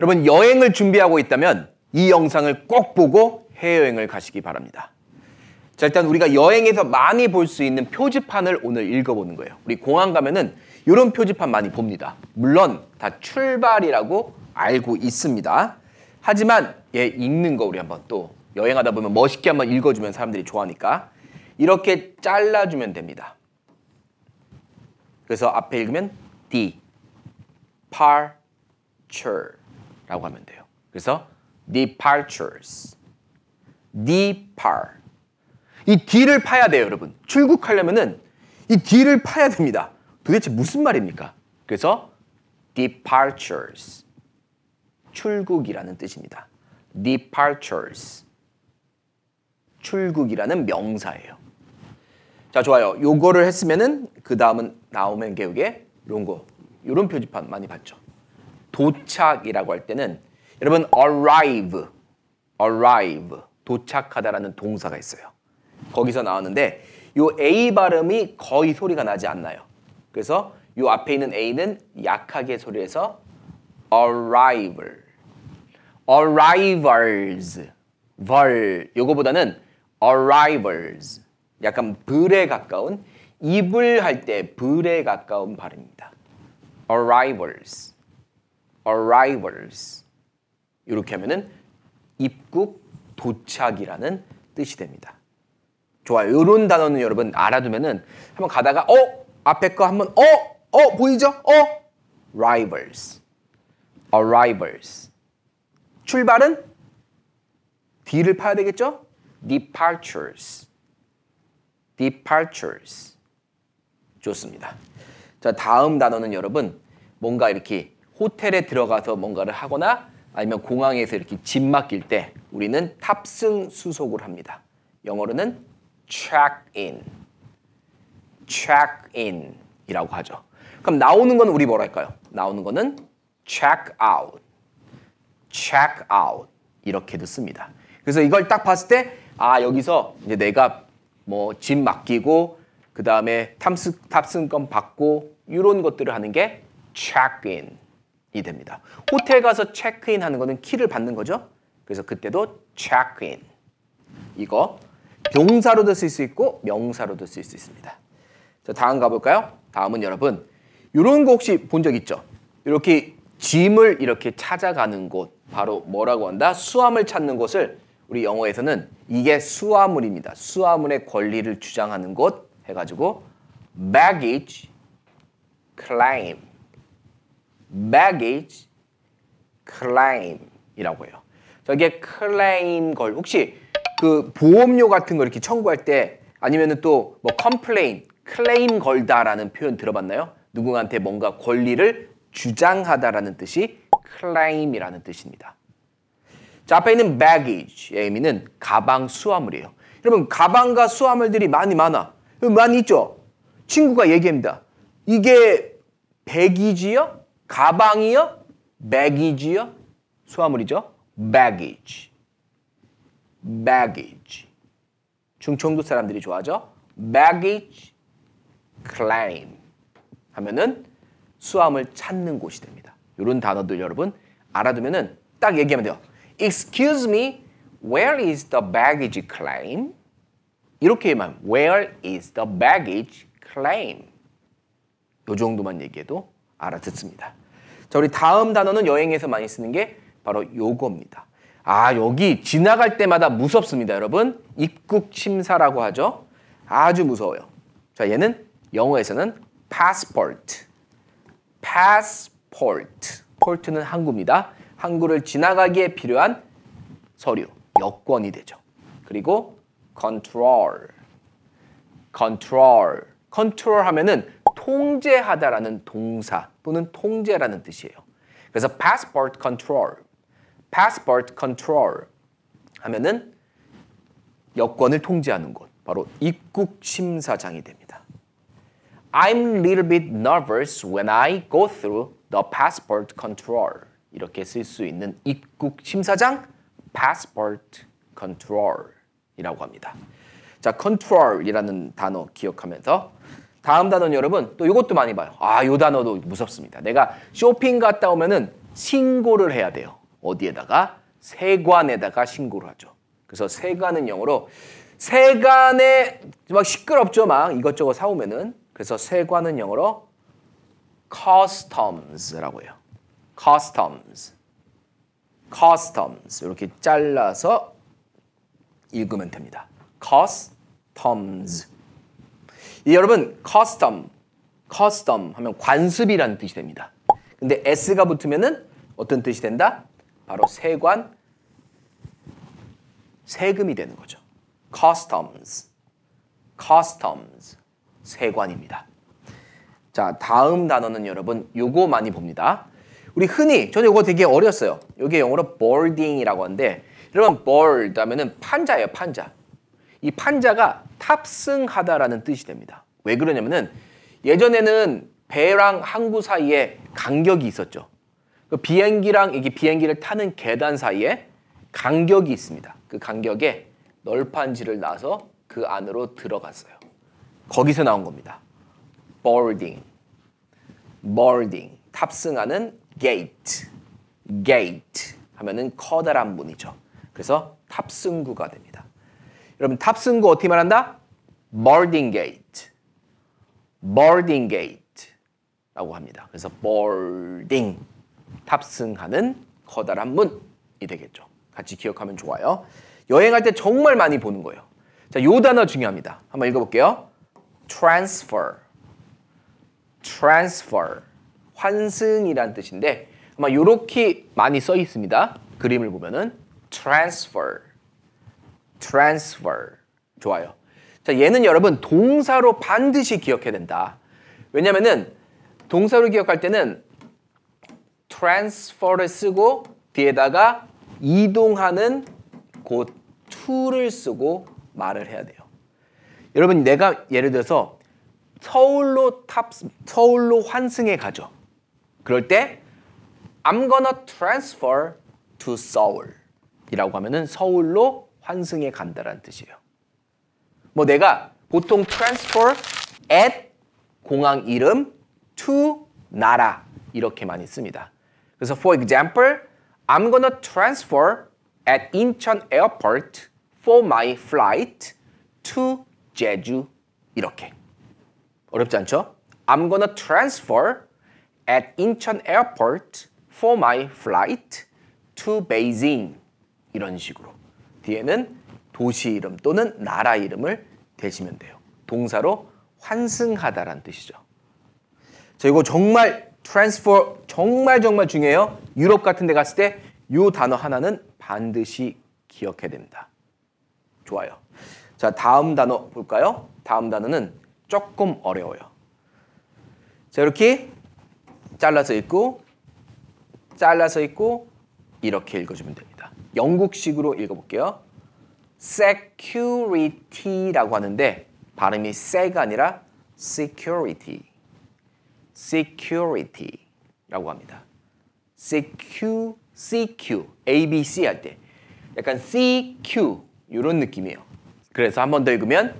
여러분 여행을 준비하고 있다면 이 영상을 꼭 보고 해외여행을 가시기 바랍니다. 자 일단 우리가 여행에서 많이 볼 수 있는 표지판을 오늘 읽어보는 거예요. 우리 공항 가면은 이런 표지판 많이 봅니다. 물론 다 출발이라고 알고 있습니다. 하지만 얘 예, 읽는 거 우리 한번 또 여행하다 보면 멋있게 한번 읽어주면 사람들이 좋아하니까 이렇게 잘라주면 됩니다. 그래서 앞에 읽으면 departure 라고 하면 돼요. 그래서 departures. depart. 이 d를 파야 돼요, 여러분. 출국하려면은 이 d를 파야 됩니다. 도대체 무슨 말입니까? 그래서 departures. 출국이라는 뜻입니다. departures. 출국이라는 명사예요. 자, 좋아요. 요거를 했으면은 그 다음은 나오면 개우게이런 거. 이런 표지판 많이 봤죠. 도착이라고 할 때는 여러분 arrive, arrive 도착하다라는 동사가 있어요. 거기서 나왔는데 요 A 발음이 거의 소리가 나지 않나요? 그래서 이 앞에 있는 A는 약하게 소리해서 arrival, arrivals, val 요거보다는 arrivals 약간 불에 가까운 입을 할 때 불에 가까운 발음입니다. arrivals arrivals 이렇게 하면은 입국 도착이라는 뜻이 됩니다. 좋아요. 이런 단어는 여러분 알아두면은 한번 가다가 어 앞에 거 한번 어어 어, 보이죠? 어 a rivals, r arrivals. 출발은 뒤를 파야 되겠죠? departures, departures. 좋습니다. 자 다음 단어는 여러분 뭔가 이렇게 호텔에 들어가서 뭔가를 하거나 아니면 공항에서 이렇게 짐 맡길 때 우리는 탑승 수속을 합니다. 영어로는 check in, check in이라고 하죠. 그럼 나오는 건 우리 뭐랄까요? 나오는 거는 check out, check out 이렇게도 씁니다. 그래서 이걸 딱 봤을 때아 여기서 이제 내가 뭐 짐 맡기고 그 다음에 탑승 탑승권 받고 이런 것들을 하는 게 check in. 이 됩니다. 호텔 가서 체크인 하는 거는 키를 받는 거죠. 그래서 그때도 체크인. 이거 동사로도 쓸 수 있고 명사로도 쓸 수 있습니다. 자, 다음 가볼까요? 다음은 여러분 이런 거 혹시 본 적 있죠? 이렇게 짐을 이렇게 찾아가는 곳 바로 뭐라고 한다? 수화물 찾는 곳을 우리 영어에서는 이게 수화물입니다. 수화물의 권리를 주장하는 곳 해가지고 baggage claim baggage claim이라고 해요. 저게 claim 걸 혹시 그 보험료 같은 거 이렇게 청구할 때 아니면은 또뭐 complain, claim 걸다라는 표현 들어봤나요? 누구한테 뭔가 권리를 주장하다라는 뜻이 claim이라는 뜻입니다. 자, 앞에 있는 baggage의 의미는 가방 수화물이에요. 여러분 가방과 수화물들이 많이 많아. 많이 있죠? 친구가 얘기합니다. 이게 백이지요? 가방이요? baggage요? 수화물이죠. baggage. baggage. 중청도 사람들이 좋아하죠. baggage claim 하면은 수화물 찾는 곳이 됩니다. 이런 단어들 여러분 알아두면은 딱 얘기하면 돼요. Excuse me, where is the baggage claim? 이렇게만 where is the baggage claim? 요 정도만 얘기해도 알아듣습니다. 자, 우리 다음 단어는 여행에서 많이 쓰는 게 바로 요겁니다. 아, 여기 지나갈 때마다 무섭습니다, 여러분. 입국 심사라고 하죠. 아주 무서워요. 자, 얘는 영어에서는 passport. passport. port는 항구입니다. 항구를 지나가기에 필요한 서류, 여권이 되죠. 그리고 control. control. control 하면은 통제하다라는 동사 또는 통제라는 뜻이에요. 그래서 passport control, passport control 하면은 여권을 통제하는 곳, 바로 입국 심사장이 됩니다. I'm a little bit nervous when I go through the passport control. 이렇게 쓸 수 있는 입국 심사장 passport control이라고 합니다. 자, control이라는 단어 기억하면서 다음 단어는 여러분 또 이것도 많이 봐요. 아, 요 단어도 무섭습니다. 내가 쇼핑 갔다 오면은 신고를 해야 돼요. 어디에다가? 세관에다가 신고를 하죠. 그래서 세관은 영어로 세관에 막 시끄럽죠. 막 이것저것 사오면은 그래서 세관은 영어로 customs라고 해요. customs. customs 이렇게 잘라서 읽으면 됩니다. customs. 여러분 custom, custom 하면 관습이라는 뜻이 됩니다. 근데 s가 붙으면은 어떤 뜻이 된다? 바로 세관 세금이 되는 거죠. customs customs 세관입니다. 자, 다음 단어는 여러분 요거 많이 봅니다. 우리 흔히 저는 요거 되게 어렸어요. 요게 영어로 boarding이라고 하는데 여러분 board 하면은 판자예요, 판자. 이 판자가 탑승하다라는 뜻이 됩니다. 왜 그러냐면은 예전에는 배랑 항구 사이에 간격이 있었죠. 그 비행기랑 이게 비행기를 타는 계단 사이에 간격이 있습니다. 그 간격에 널판지를 놔서 그 안으로 들어갔어요. 거기서 나온 겁니다. boarding, boarding, 탑승하는 gate, gate 하면은 커다란 문이죠. 그래서 탑승구가 됩니다. 여러분 탑승구 어떻게 말한다? boarding gate. boarding gate라고 합니다. 그래서 boarding 탑승하는 커다란 문이 되겠죠. 같이 기억하면 좋아요. 여행할 때 정말 많이 보는 거예요. 자, 요 단어 중요합니다. 한번 읽어볼게요. transfer, transfer, 환승이란 뜻인데 아마 요렇게 많이 써 있습니다. 그림을 보면은 transfer. transfer. 좋아요. 자, 얘는 여러분 동사로 반드시 기억해야 된다. 왜냐면은 동사로 기억할 때는 transfer를 쓰고 뒤에다가 이동하는 그 to를 쓰고 말을 해야 돼요. 여러분 내가 예를 들어서 서울로 탑 서울로 환승해 가죠. 그럴 때 I'm gonna transfer to Seoul이라고 하면은 서울로 환승해 간다라는 뜻이에요. 뭐 내가 보통 transfer at 공항 이름 to 나라 이렇게 많이 씁니다. 그래서 for example, I'm gonna transfer at Incheon Airport for my flight to Jeju 이렇게. 어렵지 않죠? I'm gonna transfer at Incheon Airport for my flight to Beijing 이런 식으로. 뒤에는 도시 이름 또는 나라 이름을 대시면 돼요. 동사로 환승하다란 뜻이죠. 자, 이거 정말 transfer 정말 정말 중요해요. 유럽 같은 데 갔을 때 이 단어 하나는 반드시 기억해야 됩니다. 좋아요. 자, 다음 단어 볼까요? 다음 단어는 조금 어려워요. 자, 이렇게 잘라서 읽고 잘라서 읽고 이렇게 읽어주면 돼요. 영국식으로 읽어볼게요. security라고 하는데 발음이 s 가 아니라 security, security라고 합니다. CQ, CQ, ABC 할 때 약간 CQ 이런 느낌이에요. 그래서 한 번 더 읽으면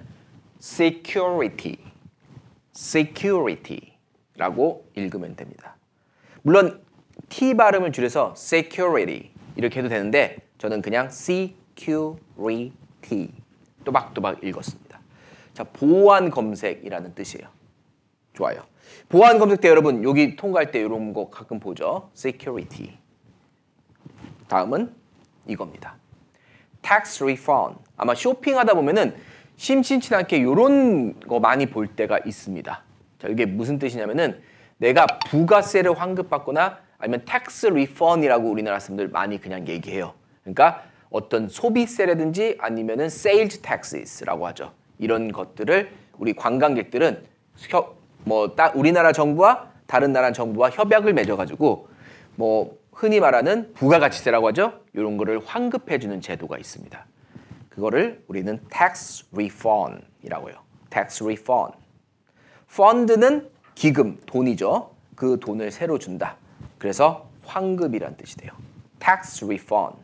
security, security라고 읽으면 됩니다. 물론 T 발음을 줄여서 security, 이렇게 해도 되는데 저는 그냥 security 또박또박 읽었습니다. 자, 보안 검색이라는 뜻이에요. 좋아요. 보안 검색 때 여러분 여기 통과할 때 이런 거 가끔 보죠. security. 다음은 이겁니다. tax refund. 아마 쇼핑하다 보면은 심심치 않게 이런 거 많이 볼 때가 있습니다. 자, 이게 무슨 뜻이냐면은 내가 부가세를 환급받거나 아니면 텍스 x r e 이라고 우리나라 사람들 많이 그냥 얘기해요. 그러니까 어떤 소비세라든지 아니면은 sales t a 라고 하죠. 이런 것들을 우리 관광객들은 협, 뭐 따, 우리나라 정부와 다른 나라 정부와 협약을 맺어가지고 뭐 흔히 말하는 부가가치세라고 하죠. 이런 거를 환급해주는 제도가 있습니다. 그거를 우리는 텍스 x r e 이라고해요 텍스 x r e 펀드는 기금, 돈이죠. 그 돈을 새로 준다. 그래서 환급이란 뜻이 돼요. tax refund.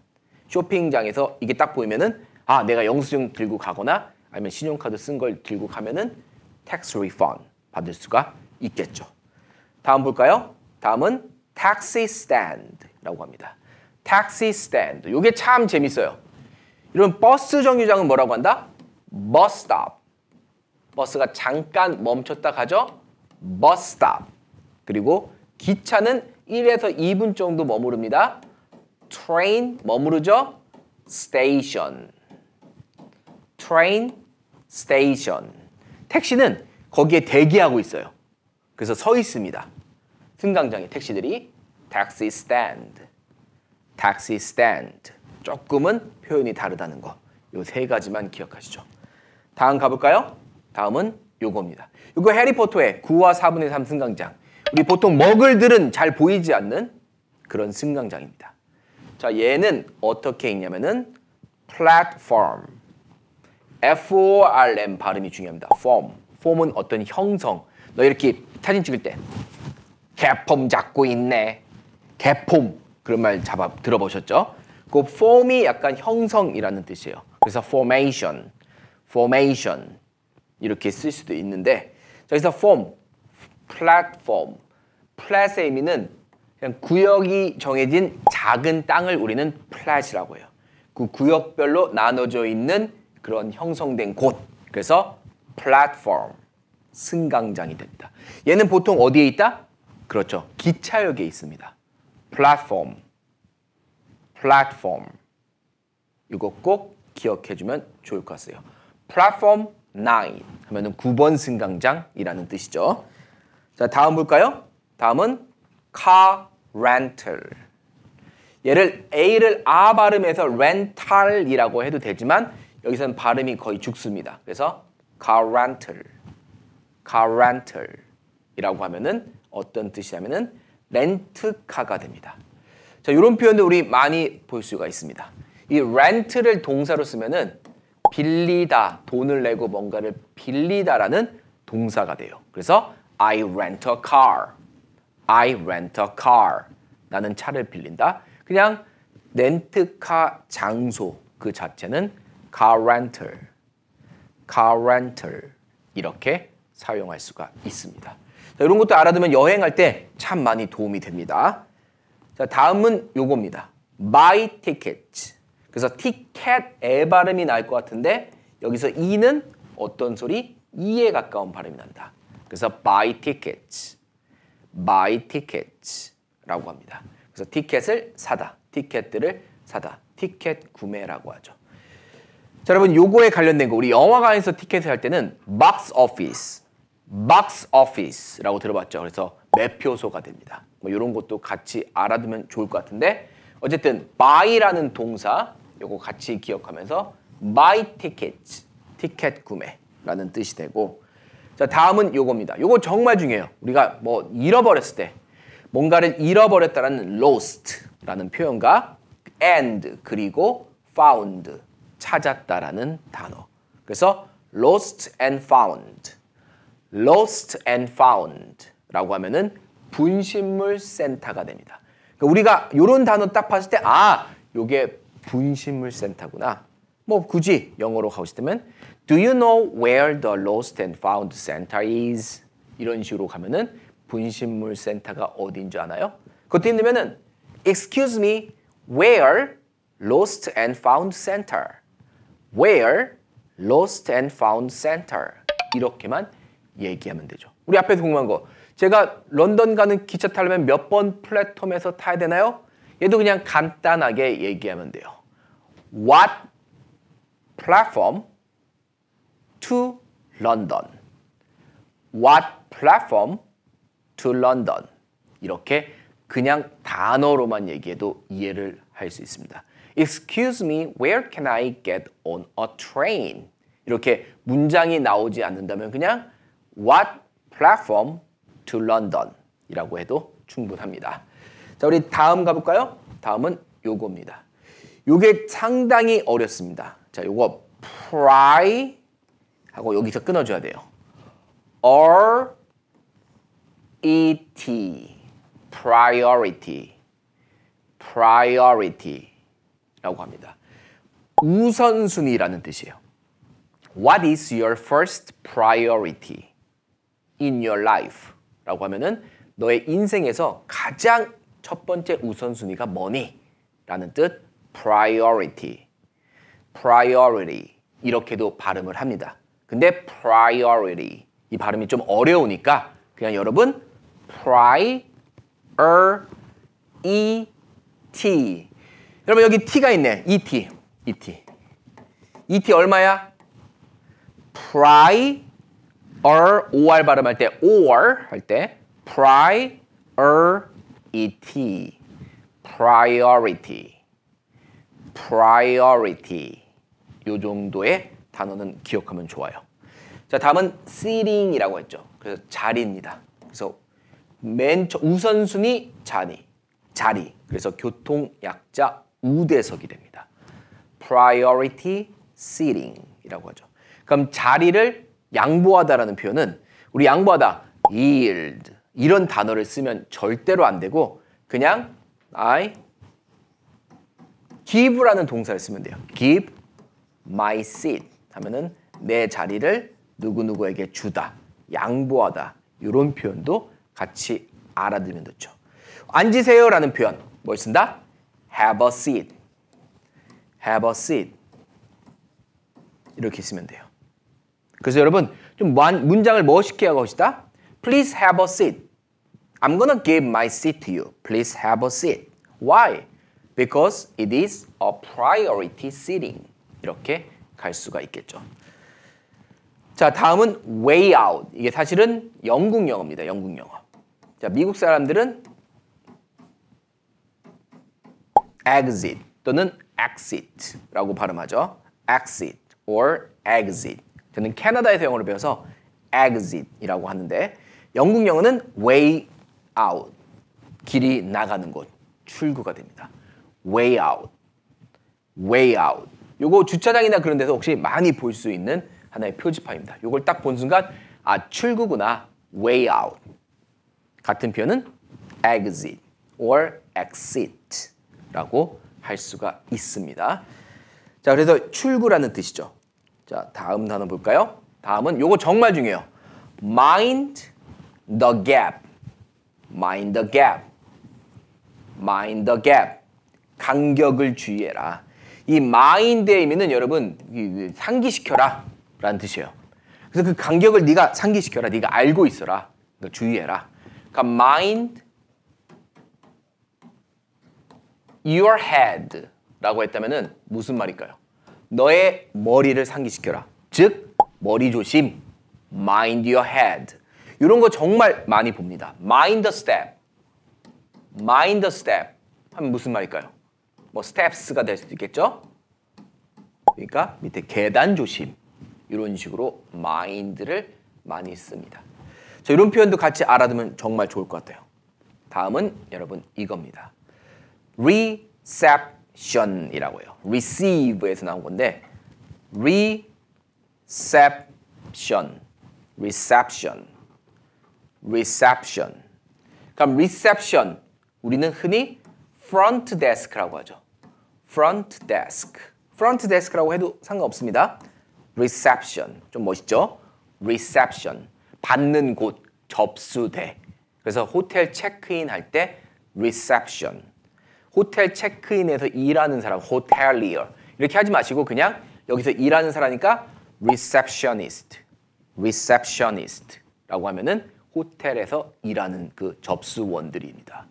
쇼핑장에서 이게 딱 보이면은 아 내가 영수증 들고 가거나 아니면 신용카드 쓴 걸 들고 가면은 tax refund 받을 수가 있겠죠. 다음 볼까요? 다음은 taxi stand라고 합니다. taxi stand. 이게 참 재밌어요. 이런 버스 정류장은 뭐라고 한다? bus stop. 버스가 잠깐 멈췄다 가죠? bus stop. 그리고 기차는 1에서 2분 정도 머무릅니다. train 머무르죠? station. train station. 택시는 거기에 대기하고 있어요. 그래서 서 있습니다. 승강장에 택시들이 taxi stand. taxi stand. 조금은 표현이 다르다는 거. 요 세 가지만 기억하시죠. 다음 가볼까요? 다음은 요겁니다. 요거 해리포터의 9와 4분의 3 승강장. 우리 보통 머글들은 잘 보이지 않는 그런 승강장입니다. 자, 얘는 어떻게 읽냐면은 플랫폼. F-O-R-M 발음이 중요합니다. 폼. 폼은 어떤 형성. 너 이렇게 사진 찍을 때 개폼 잡고 있네. 개폼. 그런 말 잡아 들어보셨죠? 그 폼이 약간 형성이라는 뜻이에요. 그래서 formation, formation 이렇게 쓸 수도 있는데 자, 여기서 form platform. flat의 의미는 그냥 구역이 정해진 작은 땅을 우리는 flat이라고 해요. 그 구역별로 나눠져 있는 그런 형성된 곳. 그래서 platform, 승강장이 된다. 얘는 보통 어디에 있다? 그렇죠. 기차역에 있습니다. platform, platform. 이거 꼭 기억해주면 좋을 것 같아요. platform 9 하면은 9번 승강장이라는 뜻이죠. 자, 다음 볼까요? 다음은 car rental. 얘를 A를 아 발음해서 rental이라고 해도 되지만 여기서는 발음이 거의 죽습니다. 그래서 car rental, car rental이라고 하면은 어떤 뜻이냐면은 렌트카가 됩니다. 자, 이런 표현도 우리 많이 볼 수가 있습니다. 이 렌트를 동사로 쓰면은 빌리다, 돈을 내고 뭔가를 빌리다라는 동사가 돼요. 그래서 I rent a car. I rent a car. 나는 차를 빌린다. 그냥 렌트카 장소 그 자체는 car rental. car rental 이렇게 사용할 수가 있습니다. 자, 이런 것도 알아두면 여행할 때 참 많이 도움이 됩니다. 자, 다음은 요겁니다. buy ticket. 그래서 티켓의 발음이 날 것 같은데 여기서 이는 어떤 소리? 이에 가까운 발음이 난다. 그래서 buy tickets, buy tickets라고 합니다. 그래서 티켓을 사다, 티켓들을 사다, 티켓 구매라고 하죠. 자, 여러분 요거에 관련된 거 우리 영화관에서 티켓을 할 때는 box office, box office라고 들어봤죠. 그래서 매표소가 됩니다. 뭐 이런 것도 같이 알아두면 좋을 것 같은데 어쨌든 buy라는 동사 요거 같이 기억하면서 buy tickets, 티켓 구매라는 뜻이 되고 자, 다음은 요겁니다. 요거 정말 중요해요. 우리가 뭐 잃어버렸을 때 뭔가를 잃어버렸다라는 lost라는 표현과 and 그리고 found 찾았다라는 단어. 그래서 lost and found. lost and found라고 하면은 분식물 센터가 됩니다. 그러니까 우리가 요런 단어 딱 봤을 때 아, 요게 분식물 센터구나. 뭐 굳이 영어로 하고 싶다면 Do you know where the lost and found center is? 이런 식으로 가면은 분신물 센터가 어딘인줄 아나요? 그것도 힘들면은 Excuse me, where lost and found center? Where lost and found center? 이렇게만 얘기하면 되죠. 우리 앞에서 궁금한 거. 제가 런던 가는 기차 타려면 몇 번 플랫폼에서 타야 되나요? 얘도 그냥 간단하게 얘기하면 돼요. What platform to London? What platform to London? 이렇게 그냥 단어로만 얘기해도 이해를 할 수 있습니다. Excuse me, where can I get on a train? 이렇게 문장이 나오지 않는다면 그냥 What platform to London? 이라고 해도 충분합니다. 자, 우리 다음 가볼까요? 다음은 요겁니다. 요게 상당히 어렵습니다. 자, 요거 pry 하고 여기서 끊어줘야 돼요. o R E T priority priority라고 합니다. 우선순위라는 뜻이에요. What is your first priority in your life? 라고 하면은 너의 인생에서 가장 첫 번째 우선순위가 뭐니? 라는 뜻 priority priority 이렇게도 발음을 합니다. 근데 priority 이 발음이 좀 어려우니까 그냥 여러분 pri o r i t y 여러분 여기 t가 있네. et et et 얼마야? pri o r or 발음할 때 or 할때 pri er e t priority priority 요 정도의 단어는 기억하면 좋아요. 자, 다음은 sitting이라고 했죠. 그래서 자리입니다. 그래서 맨 처, 우선순위 자리, 자리. 그래서 교통 약자 우대석이 됩니다. priority sitting이라고 하죠. 그럼 자리를 양보하다라는 표현은 우리 양보하다 yield 이런 단어를 쓰면 절대로 안 되고 그냥 I give라는 동사를 쓰면 돼요. give my seat 하면은 내 자리를 누구누구에게 주다, 양보하다 이런 표현도 같이 알아두면 좋죠. 앉으세요 라는 표현 뭘 쓴다? have a seat, have a seat 이렇게 쓰면 돼요. 그래서 여러분 좀 문장을 멋있게 할 것이다. Please have a seat. I'm gonna give my seat to you. Please have a seat. Why? Because it is a priority sitting. 이렇게 갈 수가 있겠죠. 자, 다음은 way out. 이게 사실은 영국 영어입니다. 영국 영어. 자, 미국 사람들은 exit 또는 exit라고 발음하죠. exit or exit. 저는 캐나다에서 영어를 배워서 exit이라고 하는데 영국 영어는 way out. 길이 나가는 곳, 출구가 됩니다. way out. way out. 요거 주차장이나 그런 데서 혹시 많이 볼 수 있는 하나의 표지판입니다. 요걸 딱 본 순간 아 출구구나 way out 같은 표현은 exit or exit라고 할 수가 있습니다. 자 그래서 출구라는 뜻이죠. 자 다음 단어 볼까요? 다음은 요거 정말 중요해요. mind the gap mind the gap mind the gap 간격을 주의해라. 이 마인드의 의미는 여러분 상기시켜라 라는 뜻이에요. 그래서 그 간격을 네가 상기시켜라. 네가 알고 있어라. 그러니까 주의해라. 그러니까 mind your head라고 했다면은 무슨 말일까요? 너의 머리를 상기시켜라. 즉 머리 조심. mind your head. 이런 거 정말 많이 봅니다. mind the step. mind the step 하면 무슨 말일까요? 뭐스텝스가될 수도 있겠죠. 그러니까 밑에 계단 조심 이런 식으로 마인드를 많이 씁니다. 자, 이런 표현도 같이 알아두면 정말 좋을 것 같아요. 다음은 여러분 이겁니다. reception이라고 해요. receive에서 나온 건데 reception, reception, reception. 그럼 reception 우리는 흔히 front desk라고 하죠. front desk. front desk라고 해도 상관없습니다. reception. 좀 멋있죠? reception. 받는 곳, 접수대. 그래서 호텔 체크인 할 때 reception. 호텔 체크인에서 일하는 사람, hotelier. 이렇게 하지 마시고 그냥 여기서 일하는 사람이니까 receptionist. receptionist라고 하면은 호텔에서 일하는 그 접수원들입니다.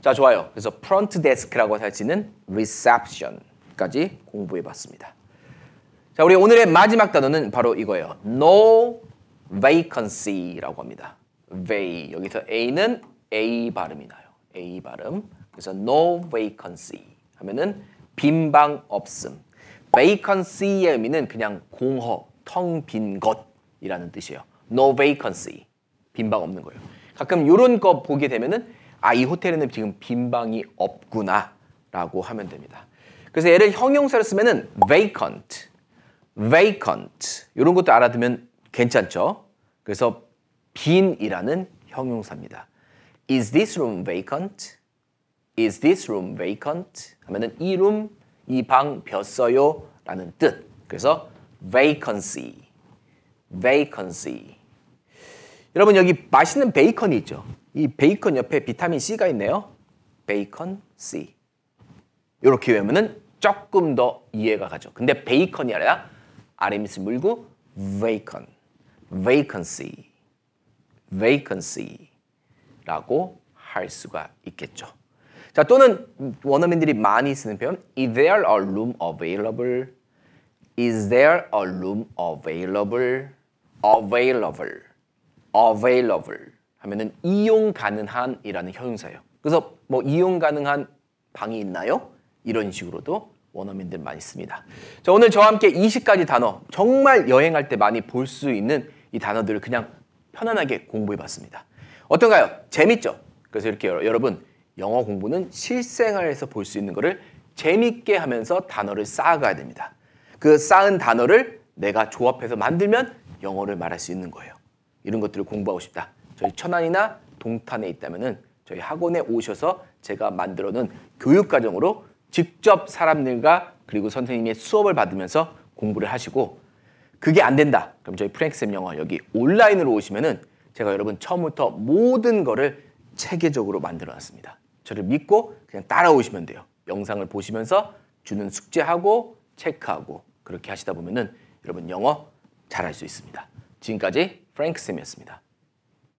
자, 좋아요. 그래서 프론트 데스크라고 할 수 있는 reception까지 공부해 봤습니다. 자, 우리 오늘의 마지막 단어는 바로 이거예요. no vacancy라고 합니다. v 여기서 a는 a 발음이 나요. a 발음. 그래서 no vacancy 하면은 빈방 없음. vacancy의 의미는 그냥 공허, 텅 빈 것이라는 뜻이에요. no vacancy. 빈방 없는 거예요. 가끔 이런 거 보게 되면은 아, 이 호텔에는 지금 빈 방이 없구나 라고 하면 됩니다. 그래서 얘를 형용사로 쓰면은 vacant, vacant 이런 것도 알아두면 괜찮죠? 그래서 빈이라는 형용사입니다. Is this room vacant? Is this room vacant? 하면은 이 룸, 이 방 비었어요 라는 뜻. 그래서 vacancy, vacancy. 여러분 여기 맛있는 베이컨이 있죠? 이 베이컨 옆에 비타민 C가 있네요. 베이컨 C. 이렇게 외우면은 조금 더 이해가 가죠. 근데 베이컨이 아니라 아래 밑을 물고 베이컨, vacancy, vacancy라고 할 수가 있겠죠. 자 또는 원어민들이 많이 쓰는 표현 Is there a room available? Is there a room available? Available, available. 하면은 이용 가능한이라는 형용사예요. 그래서 뭐 이용 가능한 방이 있나요? 이런 식으로도 원어민들 많이 씁니다. 자, 오늘 저와 함께 20가지 단어, 정말 여행할 때 많이 볼 수 있는 이 단어들을 그냥 편안하게 공부해 봤습니다. 어떤가요? 재밌죠? 그래서 이렇게 여러분, 영어 공부는 실생활에서 볼 수 있는 거를 재밌게 하면서 단어를 쌓아가야 됩니다. 그 쌓은 단어를 내가 조합해서 만들면 영어를 말할 수 있는 거예요. 이런 것들을 공부하고 싶다. 저희 천안이나 동탄에 있다면은 저희 학원에 오셔서 제가 만들어 놓은 교육 과정으로 직접 사람들과 그리고 선생님의 수업을 받으면서 공부를 하시고 그게 안 된다. 그럼 저희 프랭크쌤 영어 여기 온라인으로 오시면은 제가 여러분 처음부터 모든 거를 체계적으로 만들어 놨습니다. 저를 믿고 그냥 따라오시면 돼요. 영상을 보시면서 주는 숙제하고 체크하고 그렇게 하시다 보면은 여러분 영어 잘할 수 있습니다. 지금까지 프랭크쌤이었습니다.